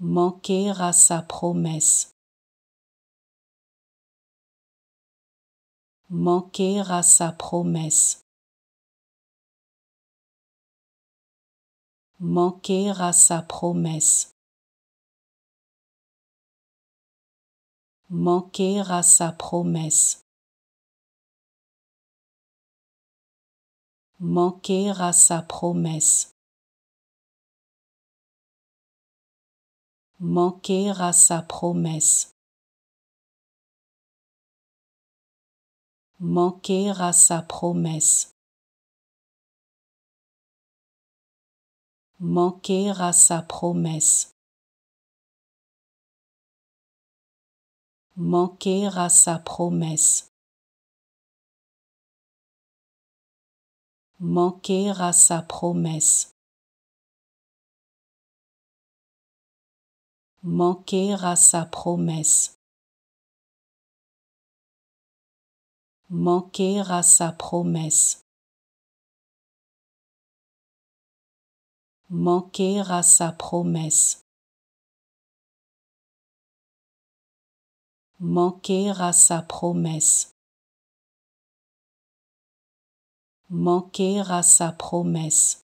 manquer à sa promesse. Manquer à sa promesse. Manquer à sa promesse. Manquer à sa promesse. Manquer à sa promesse. manquer à sa promesse. Manquer à sa promesse. Manquer à sa promesse. Manquer à sa promesse. Manquer à sa promesse. manquer à sa promesse. Manquer à sa promesse. Manquer à sa promesse. Manquer à sa promesse. Manquer à sa promesse.